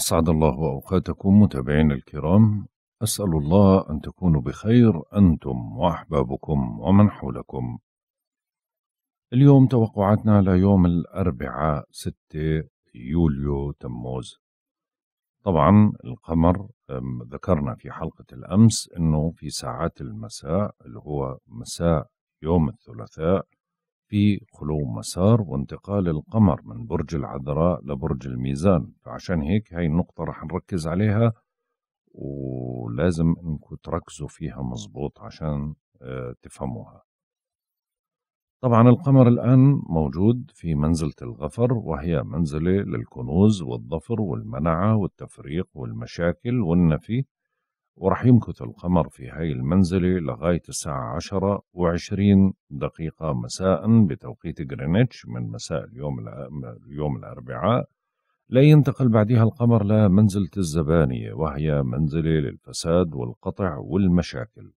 أسعد الله أوقاتكم متابعينا الكرام أسأل الله أن تكونوا بخير أنتم وأحبابكم ومن حولكم اليوم توقعاتنا على يوم الأربعاء 6 يوليو تموز طبعا القمر ذكرنا في حلقة الأمس أنه في ساعات المساء اللي هو مساء يوم الثلاثاء في خلو مسار وانتقال القمر من برج العذراء لبرج الميزان فعشان هيك هاي النقطة رح نركز عليها ولازم انكم تركزوا فيها مظبوط عشان آه، تفهموها طبعا القمر الآن موجود في منزلة الغفر وهي منزلة للكنوز والظفر والمنعة والتفريق والمشاكل والنفي وراح يمكث القمر في هاي المنزلة لغاية الساعة عشرة وعشرين دقيقة مساء بتوقيت غرينتش من مساء اليوم, اليوم الأربعاء لا ينتقل بعدها القمر لمنزلة الزبانية وهي منزلة للفساد والقطع والمشاكل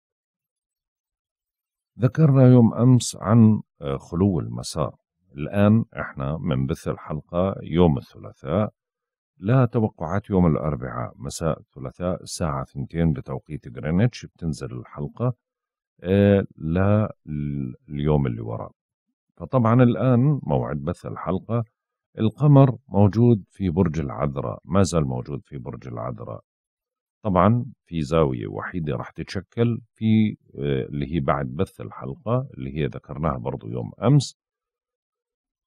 ذكرنا يوم أمس عن آه، خلو المسار الآن إحنا منبث الحلقة يوم الثلاثاء لها توقعات يوم الأربعاء مساء الثلاثاء الساعة ثنتين بتوقيت جرينتش بتنزل الحلقة آه، لليوم اللي وراء فطبعا الآن موعد بث الحلقة القمر موجود في برج العذراء ما زال موجود في برج العذراء طبعا في زاوية وحيدة راح تتشكل في آه، اللي هي بعد بث الحلقة اللي هي ذكرناها برضو يوم أمس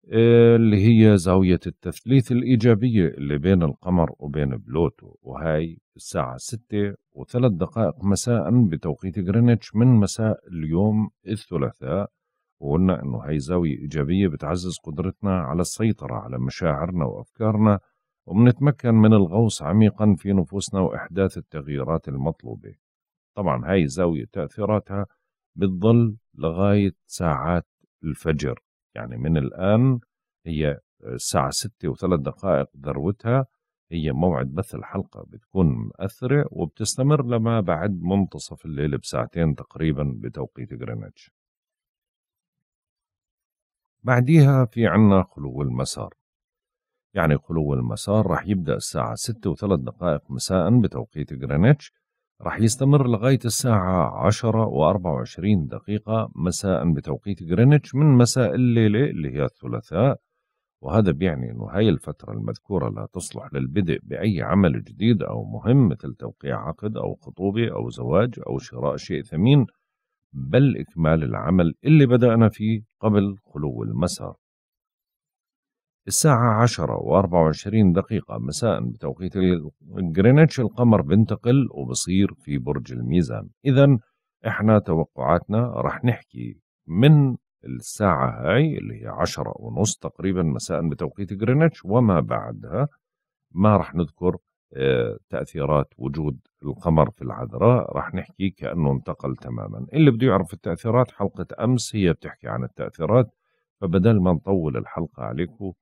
اللي هي زاوية التثليث الإيجابية اللي بين القمر وبين بلوتو وهي الساعة ستة وثلاث دقائق مساء بتوقيت غرينتش من مساء اليوم الثلاثاء وقلنا انه هي زاوية ايجابية بتعزز قدرتنا على السيطرة على مشاعرنا وافكارنا وبنتمكن من الغوص عميقا في نفوسنا واحداث التغييرات المطلوبة طبعا هاي زاوية تأثيراتها بتضل لغاية ساعات الفجر يعني من الآن هي آه، الساعة ستة وثلاث دقائق ذروتها هي موعد بث الحلقة بتكون مأثرة وبتستمر لما بعد منتصف الليل بساعتين تقريبا بتوقيت جرينتش بعديها في عنا خلو المسار يعني خلو المسار راح يبدأ الساعة ستة وثلاث دقائق مساء بتوقيت جرينتش راح يستمر لغاية الساعة عشرة وأربعة وعشرين دقيقة مساء بتوقيت غرينتش من مساء الليلة اللي هي الثلاثاء وهذا بيعني أنه هاي الفترة المذكورة لا تصلح للبدء بأي عمل جديد أو مهم مثل توقيع عقد أو خطوبة أو زواج أو شراء شيء ثمين بل إكمال العمل اللي بدأنا فيه قبل خلو المسار الساعة 10 و24 دقيقة مساء بتوقيت جرينتش القمر بنتقل وبصير في برج الميزان إذا إحنا توقعاتنا رح نحكي من الساعة هاي اللي هي عشرة ونص تقريبا مساء بتوقيت جرينتش وما بعدها ما رح نذكر آه، تأثيرات وجود القمر في العذراء رح نحكي كأنه انتقل تماما اللي بده يعرف التأثيرات حلقة أمس هي بتحكي عن التأثيرات فبدل ما نطول الحلقة عليكم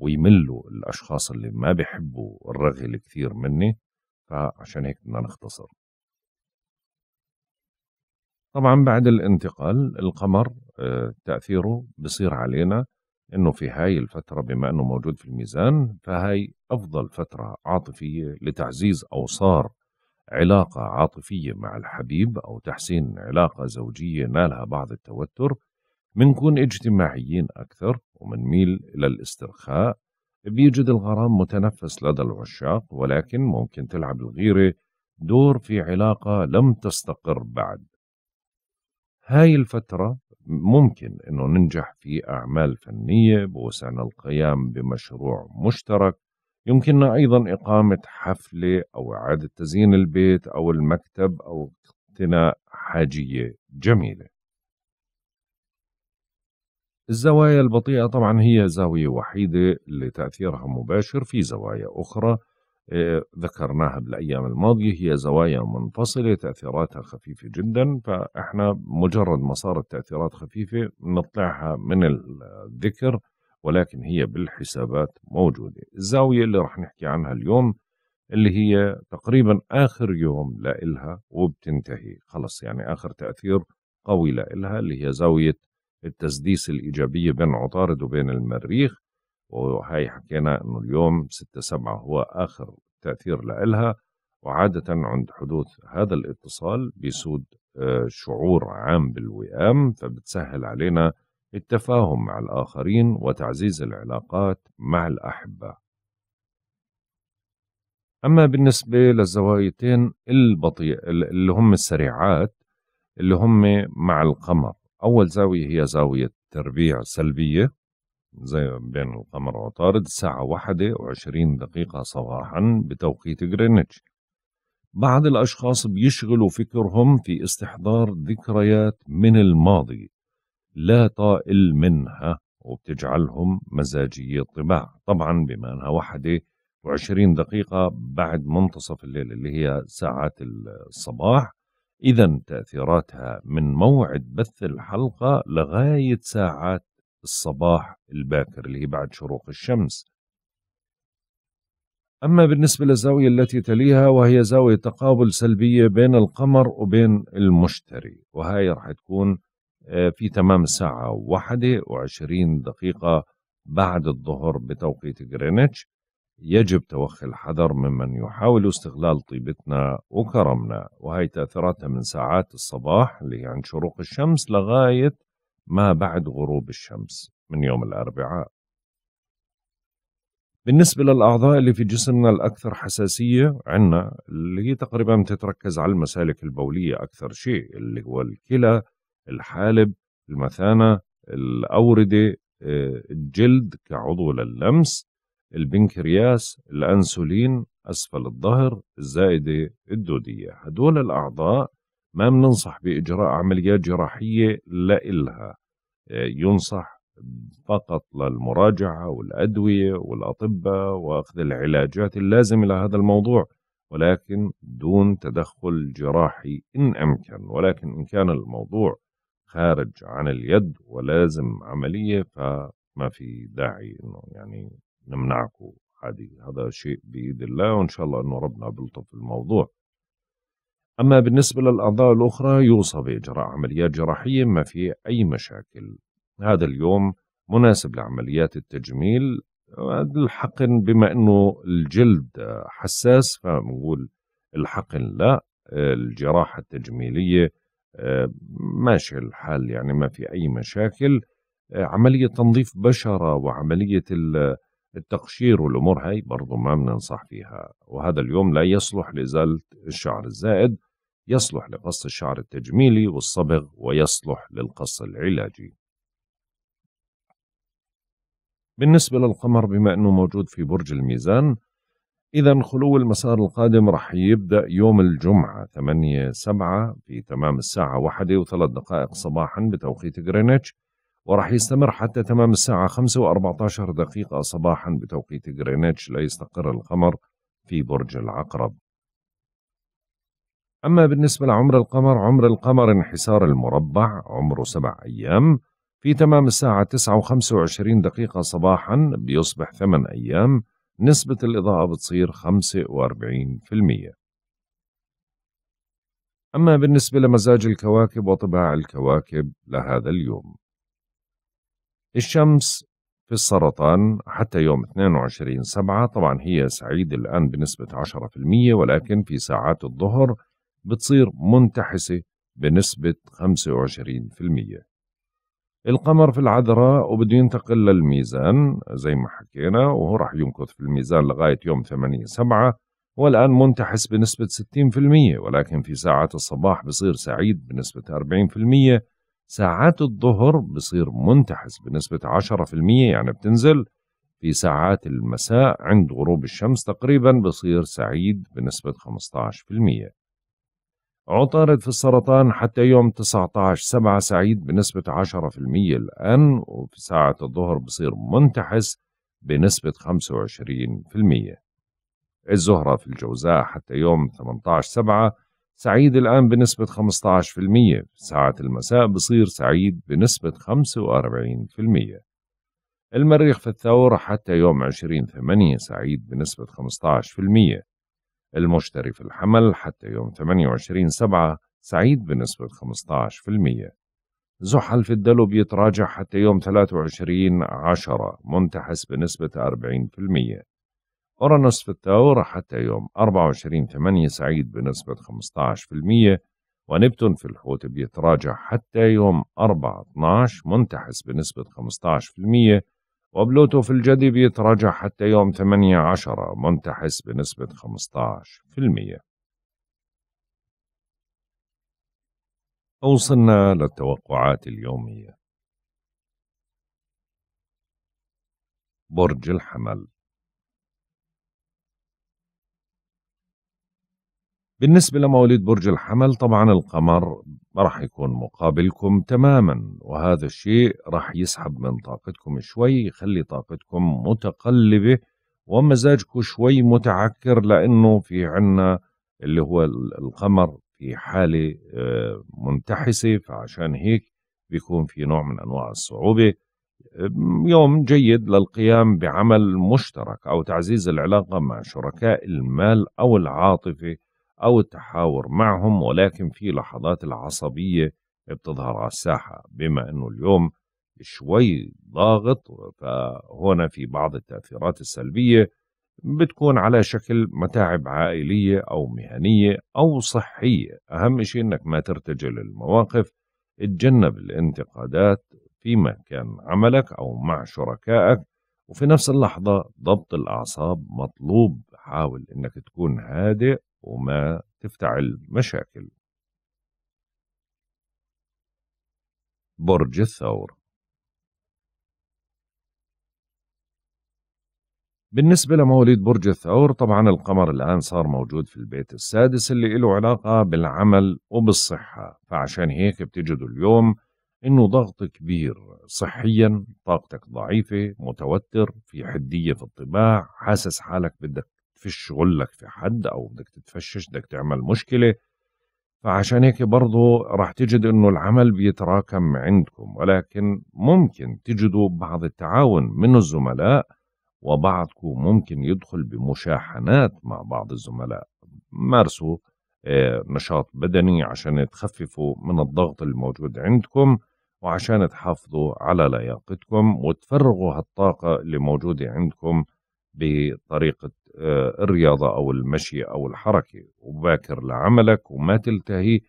ويملوا الاشخاص اللي ما بيحبوا الرغي الكثير مني فعشان هيك بدنا نختصر طبعا بعد الانتقال القمر آه، تاثيره بصير علينا انه في هاي الفتره بما انه موجود في الميزان فهي افضل فتره عاطفيه لتعزيز اوصار علاقه عاطفيه مع الحبيب او تحسين علاقه زوجيه نالها بعض التوتر منكون اجتماعيين أكثر ومنميل إلى الاسترخاء بيجد الغرام متنفس لدى العشاق ولكن ممكن تلعب الغيرة دور في علاقة لم تستقر بعد هاي الفترة ممكن أنه ننجح في أعمال فنية بوسعنا القيام بمشروع مشترك يمكننا أيضا إقامة حفلة أو إعادة تزيين البيت أو المكتب أو اقتناء حاجية جميلة الزوايا البطيئة طبعا هي زاوية وحيدة لتأثيرها مباشر في زوايا أخرى آه، ذكرناها بالأيام الماضية هي زوايا منفصلة تأثيراتها خفيفة جدا فإحنا مجرد ما صارت تأثيرات خفيفة نطلعها من الذكر ولكن هي بالحسابات موجودة الزاوية اللي رح نحكي عنها اليوم اللي هي تقريبا آخر يوم لإلها وبتنتهي خلص يعني آخر تأثير قوي لإلها اللي هي زاوية التسديس الايجابيه بين عطارد وبين المريخ وهي حكينا انه اليوم 6 7 هو اخر تاثير لإلها وعاده عند حدوث هذا الاتصال بيسود آه، شعور عام بالوئام فبتسهل علينا التفاهم مع الآخرين وتعزيز العلاقات مع الأحبة. أما بالنسبة للزوايتين البطيء اللي هم السريعات اللي هم مع القمر أول زاوية هي زاوية تربيع سلبية زي بين القمر وعطارد الساعة واحدة وعشرين دقيقة صباحا بتوقيت جرينتش بعض الأشخاص بيشغلوا فكرهم في استحضار ذكريات من الماضي لا طائل منها وبتجعلهم مزاجية طباع طبعا بما أنها واحدة وعشرين دقيقة بعد منتصف الليل اللي هي ساعات الصباح إذا تأثيراتها من موعد بث الحلقة لغاية ساعات الصباح الباكر اللي هي بعد شروق الشمس أما بالنسبة للزاوية التي تليها وهي زاوية تقابل سلبية بين القمر وبين المشتري وهي راح تكون آه، في تمام الساعة واحدة وعشرين دقيقة بعد الظهر بتوقيت غرينتش يجب توخي الحذر ممن يحاول استغلال طيبتنا وكرمنا وهي تأثيراتها من ساعات الصباح اللي هي عند شروق الشمس لغاية ما بعد غروب الشمس من يوم الأربعاء بالنسبة للأعضاء اللي في جسمنا الأكثر حساسية عنا اللي هي تقريبا بتتركز على المسالك البولية أكثر شيء اللي هو الكلى الحالب المثانة الأوردة آه، الجلد كعضو للمس البنكرياس الأنسولين أسفل الظهر الزائدة الدودية هدول الأعضاء ما بننصح بإجراء عمليات جراحية لإلها آه، ينصح فقط للمراجعة والأدوية والأطباء وأخذ العلاجات اللازمة لهذا الموضوع ولكن دون تدخل جراحي إن أمكن ولكن إن كان الموضوع خارج عن اليد ولازم عملية فما في داعي إنه يعني نمنعكم هذه هذا شيء بإيد الله وإن شاء الله أنه ربنا بلطف الموضوع أما بالنسبة للأعضاء الأخرى يوصى بإجراء عمليات جراحية ما في أي مشاكل هذا اليوم مناسب لعمليات التجميل الحقن بما أنه الجلد حساس فبنقول الحقن لا الجراحة التجميلية ماشي الحال يعني ما في أي مشاكل عملية تنظيف بشرة وعملية ال التقشير والامور هاي برضه ما بننصح فيها وهذا اليوم لا يصلح لازاله الشعر الزائد يصلح لقص الشعر التجميلي والصبغ ويصلح للقص العلاجي بالنسبة للقمر بما أنه موجود في برج الميزان إذا خلو المسار القادم رح يبدأ يوم الجمعة 8 7 في تمام الساعة 1 و3 دقائق صباحا بتوقيت غرينتش وراح يستمر حتى تمام الساعة 5 و14 دقيقة صباحا بتوقيت غرينتش ليستقر القمر في برج العقرب أما بالنسبة لعمر القمر عمر القمر انحسار المربع عمره سبع أيام في تمام الساعة 9 و25 دقيقة صباحا بيصبح ثمان أيام نسبة الإضاءة بتصير 45% أما بالنسبة لمزاج الكواكب وطباع الكواكب لهذا اليوم الشمس في السرطان حتى يوم 22 سبعة طبعا هي سعيد الآن بنسبة 10% ولكن في ساعات الظهر بتصير منتحسة بنسبة 25% القمر في العذراء وبده ينتقل للميزان زي ما حكينا وهو راح يمكث في الميزان لغاية يوم 8 سبعة والآن منتحس بنسبة 60% ولكن في ساعات الصباح بصير سعيد بنسبة المية ساعات الظهر بصير منتحس بنسبة 10% يعني بتنزل في ساعات المساء عند غروب الشمس تقريبا بصير سعيد بنسبة 15% عطارد في السرطان حتى يوم 19 سبعة سعيد بنسبة 10% الآن وفي ساعة الظهر بصير منتحس بنسبة 25% الزهرة في الجوزاء حتى يوم 18 سبعة سعيد الآن بنسبة 15% في ساعة المساء بصير سعيد بنسبة 45% المريخ في الثور حتى يوم 20 8 سعيد بنسبة 15% المشتري في الحمل حتى يوم 28 7 سعيد بنسبة 15% زحل في الدلو بيتراجع حتى يوم 23 عشرة منتحس بنسبة أورانوس في الثورة حتى يوم 24 8 سعيد بنسبة 15% ونبتون في الحوت بيتراجع حتى يوم 4 12 منتحس بنسبة 15% وبلوتو في الجدي بيتراجع حتى يوم 8 10 منتحس بنسبة 15% وصلنا للتوقعات اليومية برج الحمل بالنسبة لمواليد برج الحمل طبعا القمر راح يكون مقابلكم تماما وهذا الشيء راح يسحب من طاقتكم شوي يخلي طاقتكم متقلبة ومزاجكم شوي متعكر لأنه في عنا اللي هو القمر في حالة آه، منتحسة فعشان هيك بيكون في نوع من أنواع الصعوبة يوم جيد للقيام بعمل مشترك أو تعزيز العلاقة مع شركاء المال أو العاطفة أو التحاور معهم ولكن في لحظات العصبية بتظهر على الساحة بما أنه اليوم شوي ضاغط فهنا في بعض التأثيرات السلبية بتكون على شكل متاعب عائلية أو مهنية أو صحية أهم شيء أنك ما ترتجل المواقف اتجنب الانتقادات في مكان عملك أو مع شركائك وفي نفس اللحظة ضبط الأعصاب مطلوب حاول أنك تكون هادئ وما تفتعل مشاكل برج الثور بالنسبة لمواليد برج الثور طبعا القمر الآن صار موجود في البيت السادس اللي له علاقة بالعمل وبالصحة فعشان هيك بتجدوا اليوم إنه ضغط كبير صحيا طاقتك ضعيفة متوتر في حدية في الطباع حاسس حالك بدك تفش غلك في حد او بدك تتفشش بدك تعمل مشكله فعشان هيك برضه راح تجد انه العمل بيتراكم عندكم ولكن ممكن تجدوا بعض التعاون من الزملاء وبعضكم ممكن يدخل بمشاحنات مع بعض الزملاء مارسوا آه، نشاط بدني عشان تخففوا من الضغط الموجود عندكم وعشان تحافظوا على لياقتكم وتفرغوا هالطاقة اللي موجودة عندكم بطريقة آه، الرياضة أو المشي أو الحركة وباكر لعملك وما تلتهي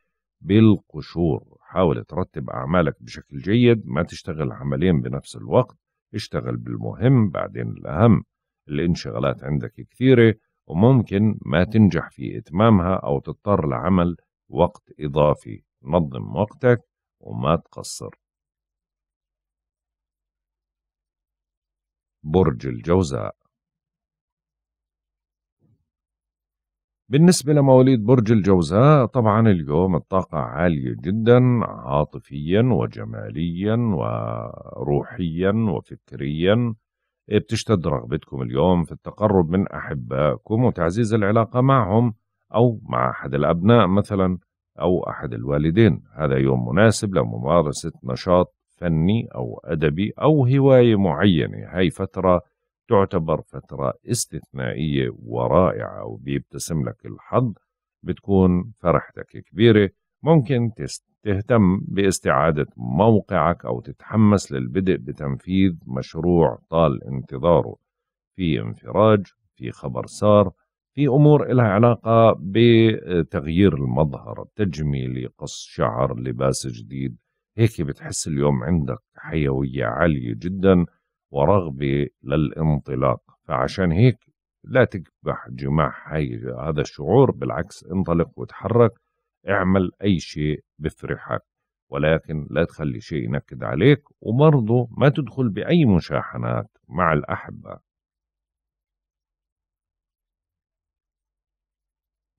بالقشور حاول ترتب أعمالك بشكل جيد ما تشتغل عملين بنفس الوقت اشتغل بالمهم بعدين الأهم الانشغالات عندك كثيرة وممكن ما تنجح في إتمامها أو تضطر لعمل وقت إضافي نظم وقتك وما تقصر برج الجوزاء بالنسبة لمواليد برج الجوزاء طبعا اليوم الطاقة عالية جدا عاطفيا وجماليا وروحيا وفكريا بتشتد رغبتكم اليوم في التقرب من أحبائكم وتعزيز العلاقة معهم أو مع أحد الأبناء مثلا أو أحد الوالدين هذا يوم مناسب لممارسة نشاط فني أو أدبي أو هواية معينة هاي فترة تعتبر فترة استثنائية ورائعة وبيبتسم لك الحظ بتكون فرحتك كبيرة ممكن تهتم باستعادة موقعك أو تتحمس للبدء بتنفيذ مشروع طال انتظاره في انفراج في خبر سار في أمور لها علاقة بتغيير المظهر تجميلي قص شعر لباس جديد هيك بتحس اليوم عندك حيوية عالية جداً ورغبة للانطلاق فعشان هيك لا تكبح جماح هاي هذا الشعور بالعكس انطلق وتحرك اعمل أي شيء بفرحك ولكن لا تخلي شيء ينكد عليك وبرضه ما تدخل بأي مشاحنات مع الأحبة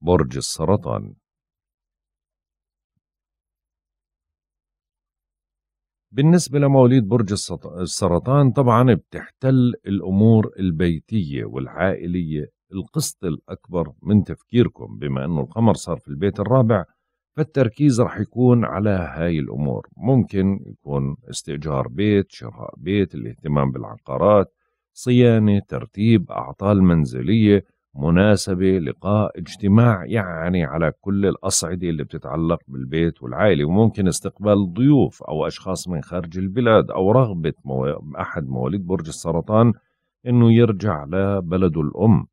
برج السرطان بالنسبة لمواليد برج السرطان طبعا بتحتل الأمور البيتية والعائلية القسط الأكبر من تفكيركم بما أنه القمر صار في البيت الرابع فالتركيز رح يكون على هاي الأمور ممكن يكون استئجار بيت شراء بيت الاهتمام بالعقارات صيانة ترتيب أعطال منزلية مناسبة لقاء اجتماع يعني على كل الأصعدة اللي بتتعلق بالبيت والعائلة وممكن استقبال ضيوف أو أشخاص من خارج البلاد أو رغبة مو... أحد مواليد برج السرطان أنه يرجع لبلده الأم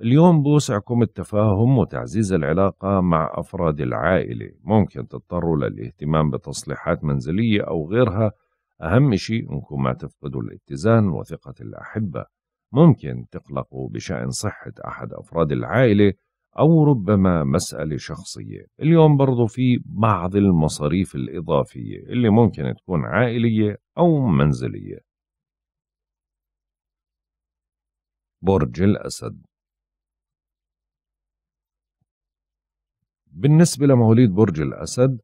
اليوم بوسعكم التفاهم وتعزيز العلاقة مع أفراد العائلة ممكن تضطروا للاهتمام بتصليحات منزلية أو غيرها أهم شيء أنكم ما تفقدوا الاتزان وثقة الأحبة ممكن تقلقوا بشأن صحة أحد أفراد العائلة أو ربما مسألة شخصية اليوم برضو في بعض المصاريف الإضافية اللي ممكن تكون عائلية أو منزلية برج الأسد بالنسبة لمواليد برج الأسد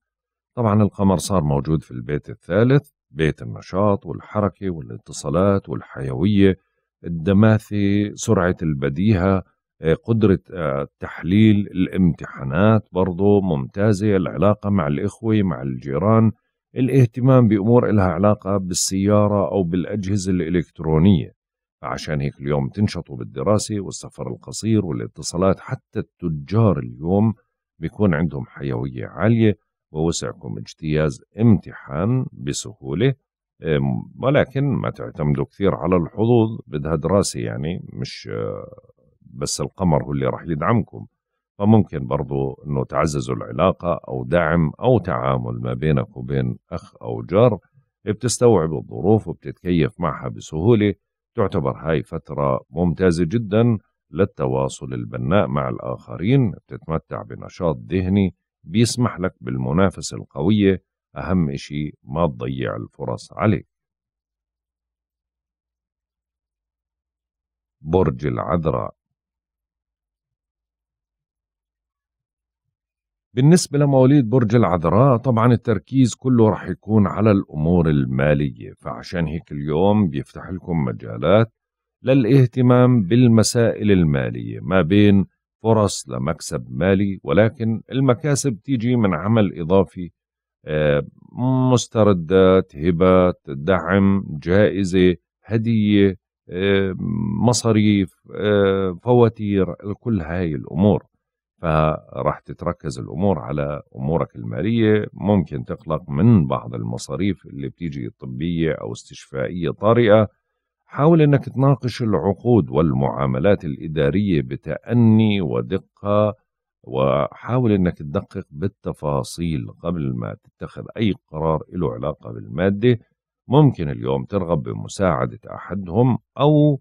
طبعا القمر صار موجود في البيت الثالث بيت النشاط والحركة والاتصالات والحيوية الدماثي سرعة البديهة آه، قدرة التحليل آه، الامتحانات برضو ممتازة العلاقة مع الإخوة مع الجيران الاهتمام بأمور إلها علاقة بالسيارة أو بالأجهزة الإلكترونية عشان هيك اليوم تنشطوا بالدراسة والسفر القصير والاتصالات حتى التجار اليوم بيكون عندهم حيوية عالية ووسعكم اجتياز امتحان بسهولة ولكن ما تعتمدوا كثير على الحظوظ بدها دراسة يعني مش آه، بس القمر هو اللي راح يدعمكم فممكن برضو أنه تعززوا العلاقة أو دعم أو تعامل ما بينك وبين أخ أو جار بتستوعب الظروف وبتتكيف معها بسهولة تعتبر هاي فترة ممتازة جدا للتواصل البناء مع الآخرين بتتمتع بنشاط ذهني بيسمح لك بالمنافسة القوية أهم إشي ما تضيع الفرص عليك برج العذراء بالنسبة لمواليد برج العذراء طبعا التركيز كله رح يكون على الأمور المالية فعشان هيك اليوم بيفتح لكم مجالات للاهتمام بالمسائل المالية ما بين فرص لمكسب مالي ولكن المكاسب تيجي من عمل إضافي آه، مستردات هبات دعم جائزة هدية آه، مصاريف آه، فواتير كل هاي الأمور فرح تتركز الأمور على أمورك المالية ممكن تقلق من بعض المصاريف اللي بتيجي طبية أو استشفائية طارئة حاول أنك تناقش العقود والمعاملات الإدارية بتأني ودقة وحاول انك تدقق بالتفاصيل قبل ما تتخذ اي قرار له علاقه بالماده ممكن اليوم ترغب بمساعده احدهم او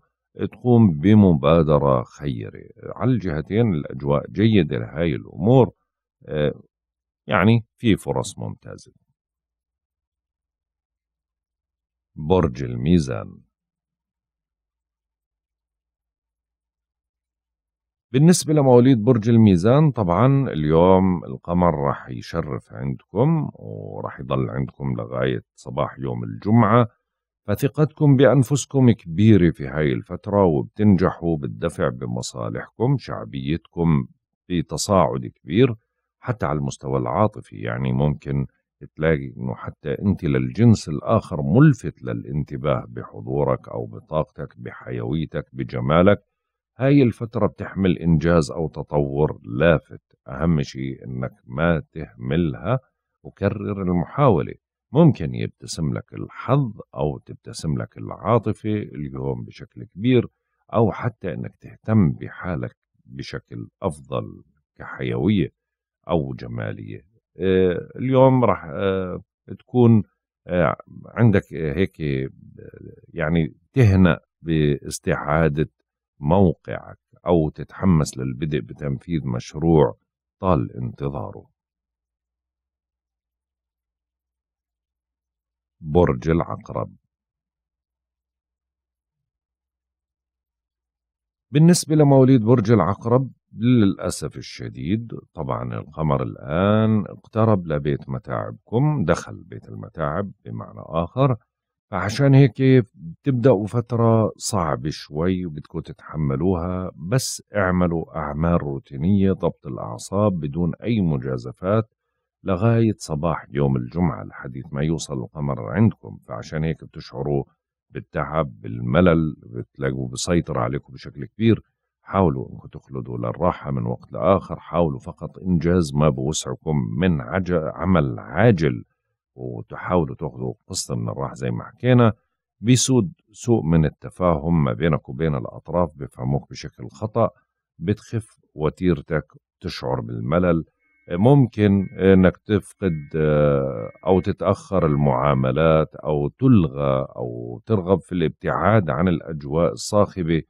تقوم بمبادره خيره على الجهتين الاجواء جيده لهي الامور آه، يعني في فرص ممتازه برج الميزان بالنسبة لمواليد برج الميزان طبعا اليوم القمر راح يشرف عندكم وراح يضل عندكم لغاية صباح يوم الجمعة فثقتكم بأنفسكم كبيرة في هاي الفترة وبتنجحوا بالدفع بمصالحكم شعبيتكم في تصاعد كبير حتى على المستوى العاطفي يعني ممكن تلاقي انه حتى انت للجنس الاخر ملفت للانتباه بحضورك او بطاقتك بحيويتك بجمالك هاي الفترة بتحمل إنجاز أو تطور لافت أهم شيء إنك ما تهملها وكرر المحاولة ممكن يبتسم لك الحظ أو تبتسم لك العاطفة اليوم بشكل كبير أو حتى إنك تهتم بحالك بشكل أفضل كحيوية أو جمالية آه، اليوم راح آه، تكون آه، عندك هيك يعني تهنأ باستعادة موقعك أو تتحمس للبدء بتنفيذ مشروع طال انتظاره برج العقرب بالنسبة لمواليد برج العقرب للأسف الشديد طبعا القمر الآن اقترب لبيت متاعبكم دخل بيت المتاعب بمعنى آخر عشان هيك بتبدأوا فترة صعبة شوي وبدكم تتحملوها بس اعملوا أعمال روتينية ضبط الأعصاب بدون أي مجازفات لغاية صباح يوم الجمعة لحديث ما يوصل القمر عندكم فعشان هيك بتشعروا بالتعب بالملل بتلاقوا بسيطر عليكم بشكل كبير حاولوا انكم تخلدوا للراحة من وقت لآخر حاولوا فقط إنجاز ما بوسعكم من عجل عمل عاجل وتحاولوا تاخذوا قسط من الراحه زي ما حكينا بيسود سوء من التفاهم ما بينك وبين الأطراف بيفهموك بشكل خطأ بتخف وتيرتك تشعر بالملل ممكن انك تفقد آه، او تتاخر المعاملات او تلغى او ترغب في الابتعاد عن الاجواء الصاخبه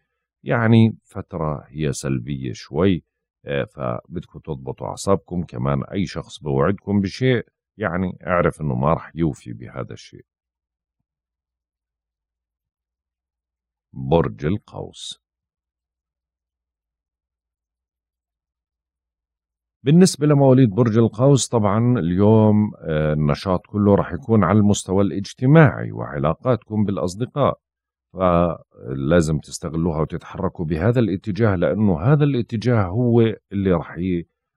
يعني فتره هي سلبيه شوي آه، فبدكم تضبطوا اعصابكم كمان اي شخص بوعدكم بشيء يعني اعرف انه ما راح يوفي بهذا الشيء برج القوس بالنسبة لمواليد برج القوس طبعا اليوم آه، النشاط كله راح يكون على المستوى الاجتماعي وعلاقاتكم بالأصدقاء فلازم تستغلوها وتتحركوا بهذا الاتجاه لأنه هذا الاتجاه هو اللي راح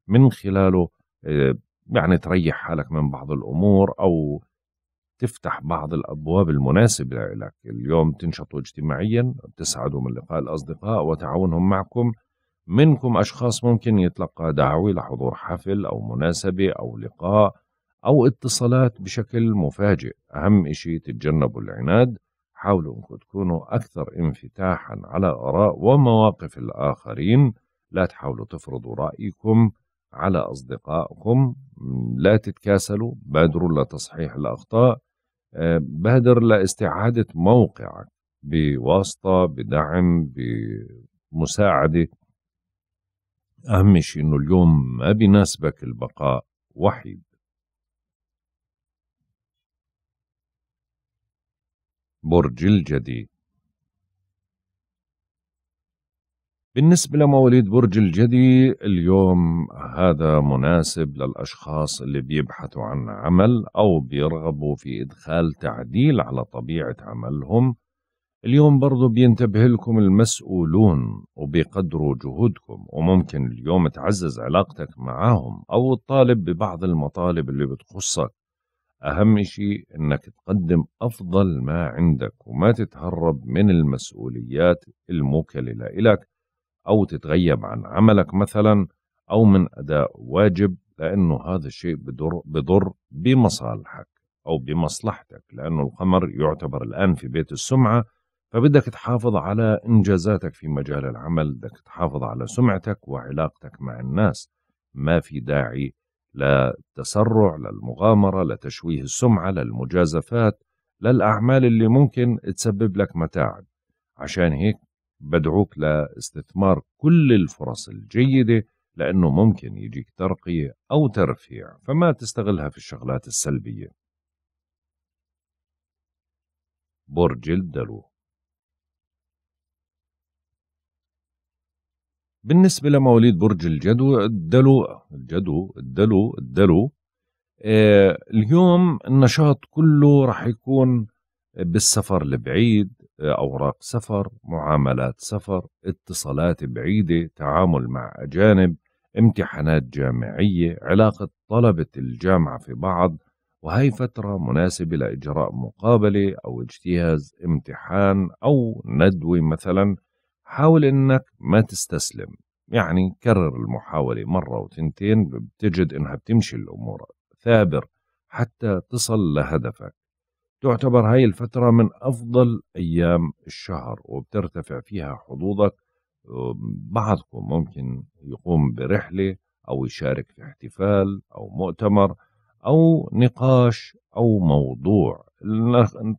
من خلاله آه، يعني تريح حالك من بعض الأمور أو تفتح بعض الأبواب المناسبة لك اليوم تنشطوا اجتماعيا تسعدوا من لقاء الأصدقاء وتعاونهم معكم منكم أشخاص ممكن يتلقى دعوة لحضور حفل أو مناسبة أو لقاء أو اتصالات بشكل مفاجئ أهم إشي تتجنبوا العناد حاولوا أنكم تكونوا أكثر انفتاحا على آراء ومواقف الآخرين لا تحاولوا تفرضوا رأيكم على أصدقائكم لا تتكاسلوا بادروا لتصحيح الأخطاء آه، بادر لاستعادة موقعك بواسطة بدعم بمساعدة أهم شيء إنه اليوم ما بناسبك البقاء وحيد برج الجدي بالنسبة لمواليد برج الجدي اليوم هذا مناسب للأشخاص اللي بيبحثوا عن عمل أو بيرغبوا في إدخال تعديل على طبيعة عملهم اليوم برضو بينتبه لكم المسؤولون وبيقدروا جهودكم وممكن اليوم تعزز علاقتك معهم أو الطالب ببعض المطالب اللي بتخصك أهم شيء أنك تقدم أفضل ما عندك وما تتهرب من المسؤوليات الموكلة لك أو تتغيب عن عملك مثلا أو من أداء واجب لأنه هذا الشيء بضر, بضر بمصالحك أو بمصلحتك لأنه القمر يعتبر الآن في بيت السمعة فبدك تحافظ على إنجازاتك في مجال العمل بدك تحافظ على سمعتك وعلاقتك مع الناس ما في داعي للتسرع للمغامرة لتشويه السمعة للمجازفات للأعمال اللي ممكن تسبب لك متاعب عشان هيك بدعوك لاستثمار كل الفرص الجيدة لأنه ممكن يجيك ترقية أو ترفيع فما تستغلها في الشغلات السلبية برج الدلو بالنسبة لمواليد برج الجدو الدلو الجدو آه، الدلو الدلو اليوم النشاط كله رح يكون بالسفر البعيد أوراق سفر معاملات سفر اتصالات بعيدة تعامل مع أجانب امتحانات جامعية علاقة طلبة الجامعة في بعض وهي فترة مناسبة لإجراء مقابلة أو اجتهاز امتحان أو ندوة مثلا حاول إنك ما تستسلم يعني كرر المحاولة مرة وتنتين بتجد إنها بتمشي الأمور ثابر حتى تصل لهدفك تعتبر هاي الفترة من أفضل أيام الشهر وبترتفع فيها حظوظك بعضكم ممكن يقوم برحلة أو يشارك في احتفال أو مؤتمر أو نقاش أو موضوع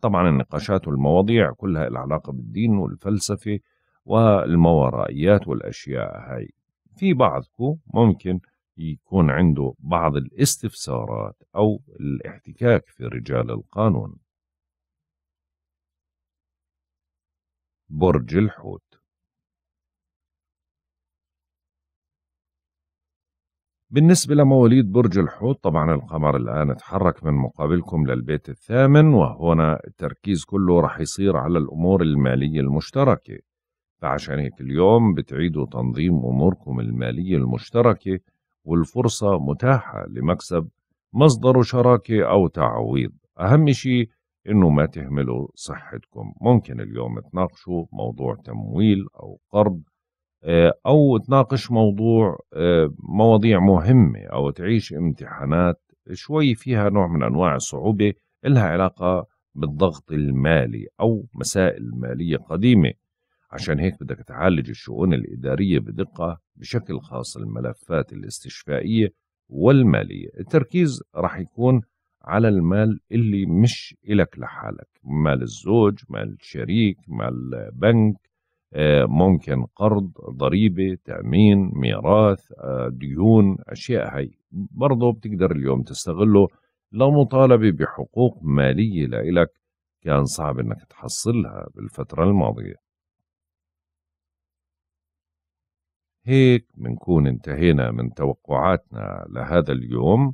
طبعا النقاشات والمواضيع كلها العلاقة بالدين والفلسفة والماورائيات والأشياء هاي في بعضكم ممكن يكون عنده بعض الاستفسارات أو الاحتكاك في رجال القانون برج الحوت بالنسبة لمواليد برج الحوت طبعا القمر الآن اتحرك من مقابلكم للبيت الثامن وهنا التركيز كله رح يصير على الأمور المالية المشتركة فعشان هيك اليوم بتعيدوا تنظيم أموركم المالية المشتركة والفرصة متاحة لمكسب مصدر شراكة أو تعويض أهم شيء انه ما تهملوا صحتكم ممكن اليوم تناقشوا موضوع تمويل او قرض آه، او تناقش موضوع آه، مواضيع مهمة او تعيش امتحانات شوي فيها نوع من انواع الصعوبة لها علاقة بالضغط المالي او مسائل مالية قديمة عشان هيك بدك تعالج الشؤون الإدارية بدقة بشكل خاص الملفات الاستشفائية والمالية التركيز رح يكون على المال اللي مش إلك لحالك مال الزوج مال الشريك مال بنك آه، ممكن قرض ضريبة تأمين ميراث آه، ديون أشياء هي برضه بتقدر اليوم تستغله لمطالبة بحقوق مالية لإلك كان صعب إنك تحصلها بالفترة الماضية هيك بنكون انتهينا من توقعاتنا لهذا اليوم